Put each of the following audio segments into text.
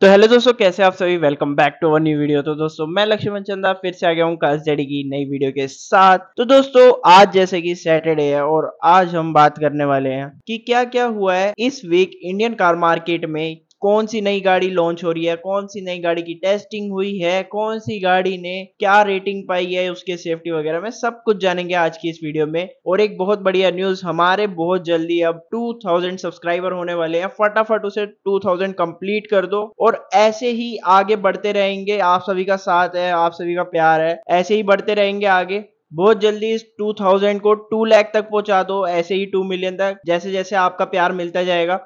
तो हेलो दोस्तों कैसे आप सभी welcome back to our new video तो दोस्तों मैं लक्ष्मण चंदा फिर से आ गया हूँ काश की नई वीडियो के साथ तो दोस्तों आज जैसे कि सैटरडे है और आज हम बात करने वाले हैं कि क्या क्या हुआ है इस वीक इंडियन कार मार्केट में कौन सी नई गाड़ी लॉन्च हो रही है कौन सी नई गाड़ी की टेस्टिंग हुई है कौन सी गाड़ी ने क्या रेटिंग पाई है उसके सेफ्टी वगैरह में सब कुछ जानेंगे आज की इस वीडियो में और एक बहुत बढ़िया न्यूज हमारे बहुत जल्दी अब 2000 सब्सक्राइबर होने वाले हैं फटाफट उसे 2000 कंप्लीट कर दो और ऐसे ही आगे बढ़ते रहेंगे आप सभी का साथ है आप सभी का प्यार है ऐसे ही बढ़ते रहेंगे आगे बहुत जल्दी इस 2000 को 2 लाख तक पहुंचा दो ऐसे ही 2 मिलियन तक जैसे जैसे आपका प्यार मिलता जाएगा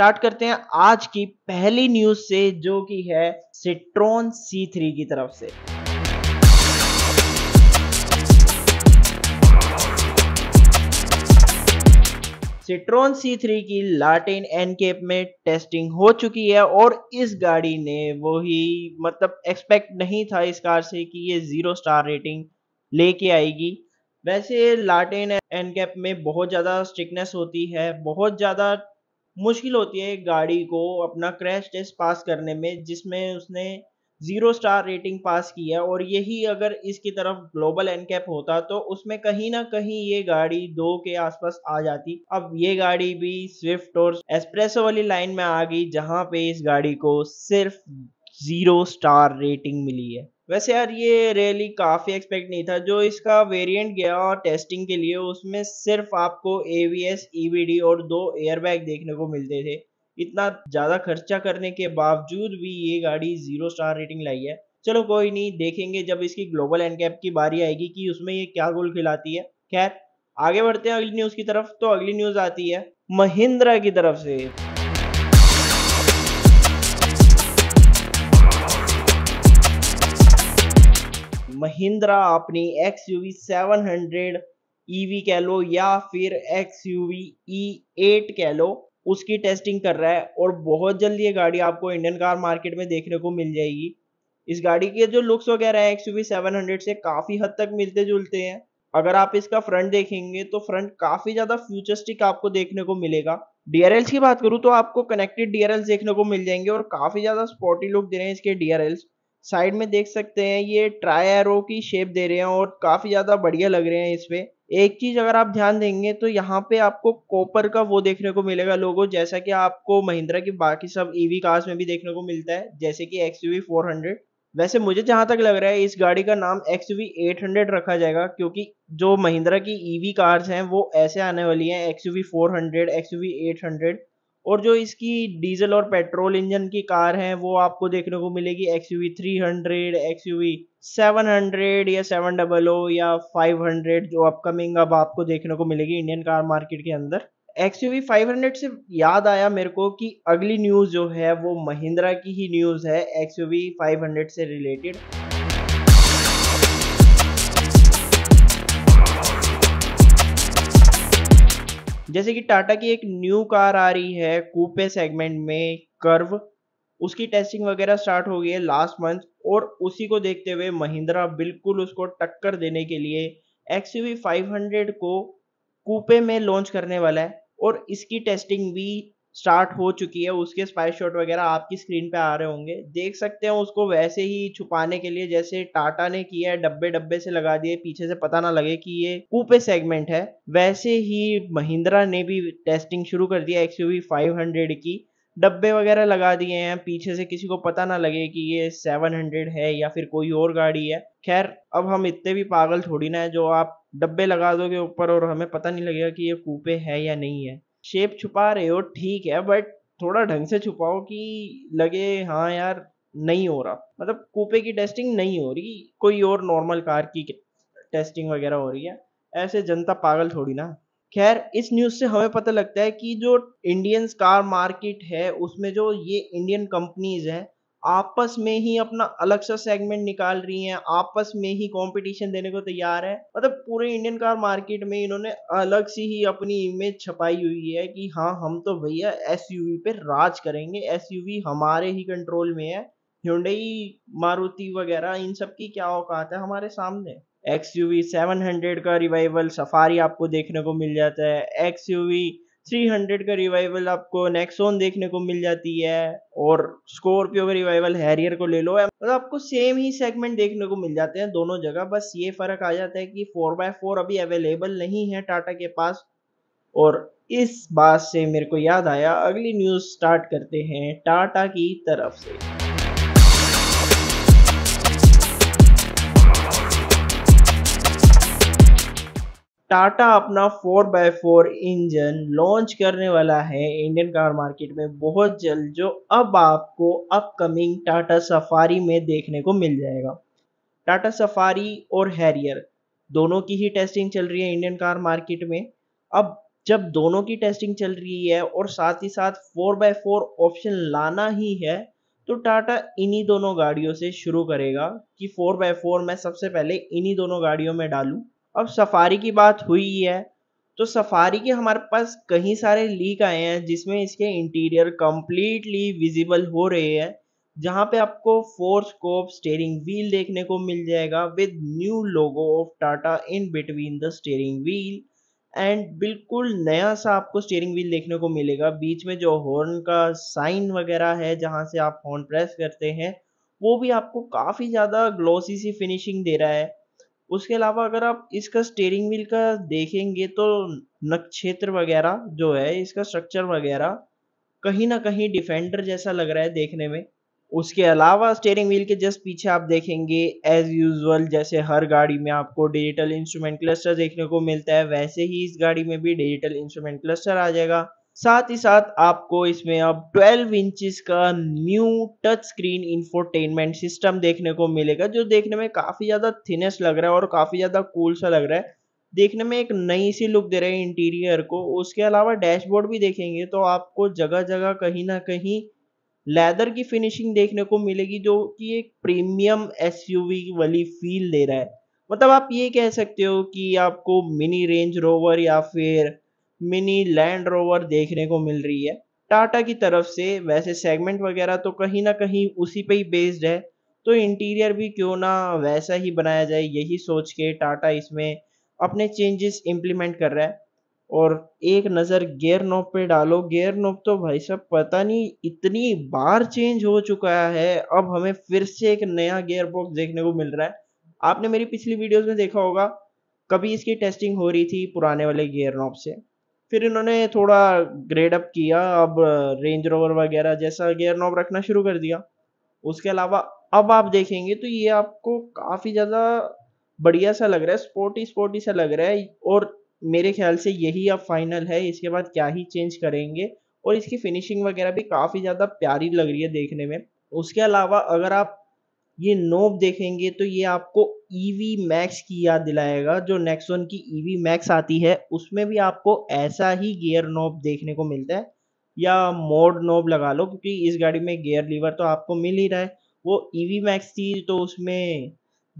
स्टार्ट करते हैं आज की पहली न्यूज से जो कि है सिट्रोन सी थ्री की तरफ से सिट्रोन C3 की लाटिन केप में टेस्टिंग हो चुकी है और इस गाड़ी ने वो ही मतलब एक्सपेक्ट नहीं था इस कार से कि ये जीरो स्टार रेटिंग लेके आएगी वैसे लाटिन एनकेप में बहुत ज़्यादा स्ट्रिकनेस होती है बहुत ज़्यादा मुश्किल होती है गाड़ी को अपना क्रैश टेस्ट पास करने में जिसमें उसने ज़ीरो स्टार रेटिंग पास की है और यही अगर इसकी तरफ ग्लोबल एनकैप होता तो उसमें कहीं ना कहीं ये गाड़ी दो के आसपास आ जाती अब ये गाड़ी भी स्विफ्ट और एस्प्रेसो वाली लाइन में आ गई जहाँ पे इस गाड़ी को सिर्फ ज़ीरो स्टार रेटिंग मिली है वैसे यार ये रैली काफ़ी एक्सपेक्ट नहीं था जो इसका वेरिएंट गया और टेस्टिंग के लिए उसमें सिर्फ आपको ए वी एस और दो एयरबैग देखने को मिलते थे इतना ज़्यादा खर्चा करने के बावजूद भी ये गाड़ी ज़ीरो स्टार रेटिंग लाई है चलो कोई नहीं देखेंगे जब इसकी ग्लोबल एंड कैप की बारी आएगी कि उसमें ये क्या गोल खिलाती है खैर आगे बढ़ते हैं अगली न्यूज़ की तरफ तो अगली न्यूज़ आती है महिंद्रा की तरफ से महिंद्रा अपनी X U V seven hundred EV कह लो या फिर X U V E eight कह लो उसकी टेस्टिंग कर रहा है और बहुत जल्दी ये गाड़ी आपको इंडियन कार मार्केट में देखने को मिल जाएगी इस गाड़ी के जो लुक्स वगैरह है X U V seven hundred से काफ़ी हद तक मिलते जुलते हैं अगर आप इसका फ्रंट देखेंगे तो फ्रंट काफ़ी ज़्यादा फ्यूचरिस्टिक आपको देखने को मिलेगा डीआरएल्स की बात करूँ तो आपको कनेक्टेड डीआरएल्स देखने को मिल जाएंगे और काफ़ी ज़्यादा स्पॉटी लुक दे रहे हैं इसके डीआरएल्स साइड में देख सकते हैं ये ट्राई एरो की शेप दे रहे हैं और काफी ज्यादा बढ़िया लग रहे हैं इसमें एक चीज अगर आप ध्यान देंगे तो यहाँ पे आपको कॉपर का वो देखने को मिलेगा लोगो जैसा कि आपको महिंद्रा की बाकी सब ईवी e कार्स में भी देखने को मिलता है जैसे कि एक्स यूवी फोर हंड्रेड वैसे मुझे जहां तक लग रहा है इस गाड़ी का नाम एक्स यूवी एट हंड्रेड रखा जाएगा क्योंकि जो महिंद्रा की ईवी e कार्स हैं वो ऐसे आने वाली हैं X U four hundred X eight hundred और जो इसकी डीजल और पेट्रोल इंजन की कार है वो आपको देखने को मिलेगी X U V three hundred X U V seven hundred या सेवन डबल ओ या फाइव हंड्रेड जो अपकमिंग अब आपको देखने को मिलेगी इंडियन कार मार्केट के अंदर X U V five hundred से याद आया मेरे को कि अगली न्यूज़ जो है वो महिंद्रा की ही न्यूज़ है X U V five hundred से रिलेटेड जैसे कि टाटा की एक न्यू कार आ रही है कूपे सेगमेंट में कर्व उसकी टेस्टिंग वगैरह स्टार्ट हो गई है लास्ट मंथ और उसी को देखते हुए महिंद्रा बिल्कुल उसको टक्कर देने के लिए एक्स यू को कूपे में लॉन्च करने वाला है और इसकी टेस्टिंग भी स्टार्ट हो चुकी है उसके स्पाइस शॉट वगैरह आपकी स्क्रीन पे आ रहे होंगे देख सकते हैं उसको वैसे ही छुपाने के लिए जैसे टाटा ने किया है डब्बे डब्बे से लगा दिए पीछे से पता ना लगे कि ये कूपे सेगमेंट है वैसे ही महिंद्रा ने भी टेस्टिंग शुरू कर दिया एक्स यू की डब्बे वगैरह लगा दिए हैं पीछे से किसी को पता ना लगे कि ये 700 है या फिर कोई और गाड़ी है खैर अब हम इतने भी पागल थोड़ी ना है जो आप डब्बे लगा दोगे ऊपर और हमें पता नहीं लगेगा कि ये कूपे है या नहीं है शेप छुपा रहे हो ठीक है बट थोड़ा ढंग से छुपाओ कि लगे हाँ यार नहीं हो रहा मतलब कूपे की टेस्टिंग नहीं हो रही कोई और नॉर्मल कार की टेस्टिंग वगैरह हो रही है ऐसे जनता पागल थोड़ी ना खैर इस न्यूज़ से हमें पता लगता है कि जो इंडियन कार मार्केट है उसमें जो ये इंडियन कंपनीज हैं आपस में ही अपना अलग सा सेगमेंट निकाल रही हैं आपस में ही कंपटीशन देने को तैयार है मतलब पूरे इंडियन कार मार्केट में इन्होंने अलग सी ही अपनी इमेज छपाई हुई है कि हाँ हम तो भैया एस पे राज करेंगे एस हमारे ही कंट्रोल में है ह्यूडई मारुति वगैरह इन सब की क्या औकात है हमारे सामने एक्स यू सेवन हंड्रेड का रिवाइवल सफारी आपको देखने को मिल जाता है एक्स यू वी 300 का रिवाइवल आपको नेक्सोन देखने को मिल जाती है और स्कॉर्पियो का रिवाइवल हैरियर को ले लो मतलब आपको सेम ही सेगमेंट देखने को मिल जाते हैं दोनों जगह बस ये फर्क आ जाता है कि फोर बाय फोर अभी अवेलेबल नहीं है टाटा के पास और इस बात से मेरे को याद आया अगली न्यूज़ स्टार्ट करते हैं टाटा की तरफ से टाटा अपना 4x4 इंजन लॉन्च करने वाला है इंडियन कार मार्केट में बहुत जल्द जो अब आपको अपकमिंग टाटा सफारी में देखने को मिल जाएगा टाटा सफारी और हैरियर दोनों की ही टेस्टिंग चल रही है इंडियन कार मार्केट में अब जब दोनों की टेस्टिंग चल रही है और साथ ही साथ 4x4 ऑप्शन लाना ही है तो टाटा इन्हीं दोनों गाड़ियों से शुरू करेगा कि 4x4 मैं सबसे पहले इन्हीं दोनों गाड़ियों में डालूं अब सफारी की बात हुई है तो सफारी के हमारे पास कई सारे लीक आए हैं जिसमें इसके इंटीरियर कम्प्लीटली विजिबल हो रहे हैं जहाँ पे आपको फोर स्कोप स्टेयरिंग व्हील देखने को मिल जाएगा with new logo of Tata in between the steering wheel and बिल्कुल नया सा आपको स्टेयरिंग व्हील देखने को मिलेगा बीच में जो हॉर्न का साइन वगैरह है जहाँ से आप हॉर्न प्रेस करते हैं वो भी आपको काफ़ी ज़्यादा ग्लोसी सी फिनिशिंग दे रहा है उसके अलावा अगर आप इसका स्टेयरिंग व्हील का देखेंगे तो नक्षत्र वगैरह जो है इसका स्ट्रक्चर वगैरह कहीं ना कहीं डिफेंडर जैसा लग रहा है देखने में उसके अलावा स्टेयरिंग व्हील के जस्ट पीछे आप देखेंगे एज यूजुअल जैसे हर गाड़ी में आपको डिजिटल इंस्ट्रूमेंट क्लस्टर देखने को मिलता है वैसे ही इस गाड़ी में भी डिजिटल इंस्ट्रूमेंट क्लस्टर आ जाएगा साथ ही साथ आपको इसमें अब 12 इंचेस का new touch screen infotainment system देखने को मिलेगा जो देखने में काफ़ी ज़्यादा थिनेस लग रहा है और काफ़ी ज़्यादा कूल सा लग रहा है देखने में एक नई सी लुक दे रहे हैं इंटीरियर को उसके अलावा डैशबोर्ड भी देखेंगे तो आपको जगह जगह कहीं ना कहीं लेदर की फिनिशिंग देखने को मिलेगी जो कि एक प्रीमियम एसयूवी वाली फील दे रहा है मतलब आप ये कह सकते हो कि आपको मिनी रेंज रोवर या फिर मिनी लैंड रोवर देखने को मिल रही है टाटा की तरफ से वैसे सेगमेंट वगैरह तो कहीं ना कहीं उसी पे ही बेस्ड है तो इंटीरियर भी क्यों ना वैसा ही बनाया जाए यही सोच के टाटा इसमें अपने चेंजेस इम्प्लीमेंट कर रहा है और एक नज़र गेयर नोब पे डालो गेयर नोब तो भाई साहब पता नहीं इतनी बार चेंज हो चुका है अब हमें फिर से एक नया गेयर बॉक्स देखने को मिल रहा है आपने मेरी पिछली वीडियोस में देखा होगा कभी इसकी टेस्टिंग हो रही थी पुराने वाले गेयर नॉब से फिर इन्होंने थोड़ा ग्रेड अप किया अब रेंज रोवर वगैरह जैसा गेयर नॉब रखना शुरू कर दिया उसके अलावा अब आप देखेंगे तो ये आपको काफ़ी ज़्यादा बढ़िया सा लग रहा है स्पोर्टी स्पोर्टी सा लग रहा है और मेरे ख्याल से यही अब फाइनल है इसके बाद क्या ही चेंज करेंगे और इसकी फिनिशिंग वगैरह भी काफ़ी ज़्यादा प्यारी लग रही है देखने में उसके अलावा अगर आप ये नोब देखेंगे तो ये आपको ईवी e मैक्स की याद दिलाएगा जो नेक्सोन की ईवी e मैक्स आती है उसमें भी आपको ऐसा ही गियर नोब देखने को मिलता है या मोड नोब लगा लो क्योंकि इस गाड़ी में गियर लीवर तो आपको मिल ही रहा है वो ईवी e मैक्स थी तो उसमें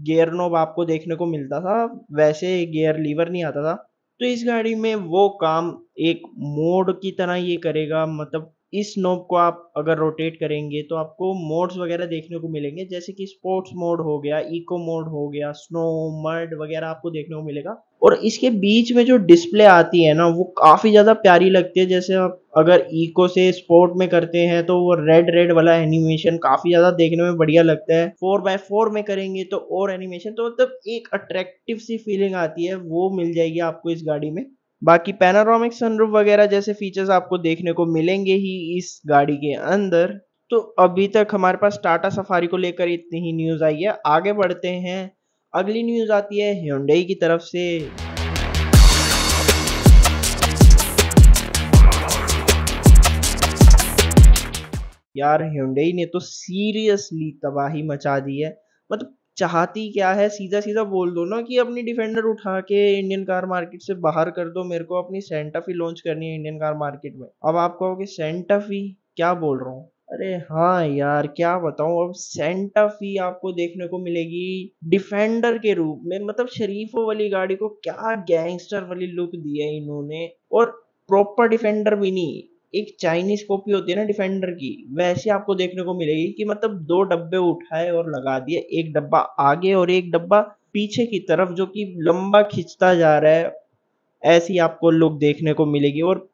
गियर नोब आपको देखने को मिलता था वैसे गियर लीवर नहीं आता था तो इस गाड़ी में वो काम एक मोड की तरह ये करेगा मतलब इस नोब को आप अगर रोटेट करेंगे तो आपको मोड्स वगैरह देखने को मिलेंगे जैसे कि स्पोर्ट्स मोड हो गया इको मोड हो गया स्नो मर्ड वगैरह आपको देखने को मिलेगा और इसके बीच में जो डिस्प्ले आती है ना वो काफ़ी ज़्यादा प्यारी लगती है जैसे आप अगर इको से स्पोर्ट में करते हैं तो वो रेड रेड वाला एनिमेशन काफ़ी ज़्यादा देखने में बढ़िया लगता है फोर बाय फोर में करेंगे तो और एनिमेशन तो मतलब एक अट्रैक्टिव सी फीलिंग आती है वो मिल जाएगी आपको इस गाड़ी में बाकी पैनारोमिक सनरूफ वगैरह जैसे फीचर्स आपको देखने को मिलेंगे ही इस गाड़ी के अंदर तो अभी तक हमारे पास टाटा सफारी को लेकर इतनी ही न्यूज़ आई है आगे बढ़ते हैं अगली न्यूज़ आती है ह्यूंडई की तरफ से यार ह्यूंडई ने तो सीरियसली तबाही मचा दी है मतलब चाहती क्या है सीधा सीधा बोल दो ना कि अपनी डिफेंडर उठा के इंडियन कार मार्केट से बाहर कर दो मेरे को अपनी फी लॉन्च करनी है इंडियन कार मार्केट में अब आप कहोगे फी क्या बोल रहा हूँ अरे हाँ यार क्या बताऊँ अब फी आपको देखने को मिलेगी डिफेंडर के रूप में मतलब शरीफों वाली गाड़ी को क्या गैंगस्टर वाली लुक दी है इन्होंने और प्रॉपर डिफेंडर भी नहीं एक चाइनीज कॉपी होती है ना डिफेंडर की वैसे आपको देखने को मिलेगी कि मतलब दो डब्बे उठाए और लगा दिए एक डब्बा आगे और एक डब्बा पीछे की तरफ जो कि लंबा खींचता जा रहा है ऐसी आपको लुक देखने को मिलेगी और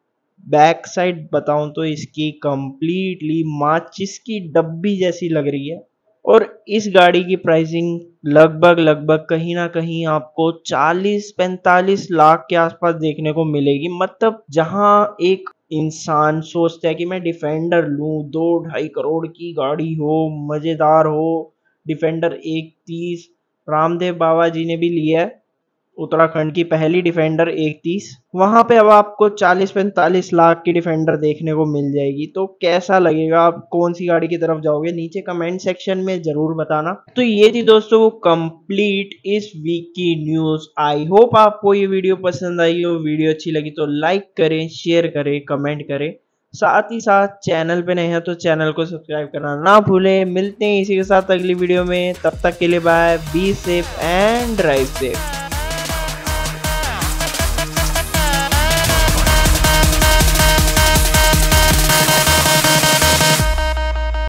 बैक साइड बताऊं तो इसकी कंप्लीटली माचिस की डब्बी जैसी लग रही है और इस गाड़ी की प्राइसिंग लगभग लगभग कहीं ना कहीं आपको 40-45 लाख के आसपास देखने को मिलेगी मतलब जहां एक इंसान सोचता है कि मैं डिफेंडर लूं दो ढाई करोड़ की गाड़ी हो मज़ेदार हो डिफेंडर एक तीस रामदेव बाबा जी ने भी लिया है उत्तराखंड की पहली डिफेंडर एक तीस वहां पे अब आपको 40-45 लाख की डिफेंडर देखने को मिल जाएगी तो कैसा लगेगा आप कौन सी गाड़ी की तरफ जाओगे नीचे कमेंट सेक्शन में जरूर बताना तो ये थी दोस्तों कंप्लीट इस वीक की न्यूज आई होप आपको ये वीडियो पसंद आई हो वीडियो अच्छी लगी तो लाइक करें शेयर करें कमेंट करें साथ ही साथ चैनल पे नए हैं तो चैनल को सब्सक्राइब करना ना भूलें मिलते हैं इसी के साथ अगली वीडियो में तब तक के लिए bye be safe and drive safe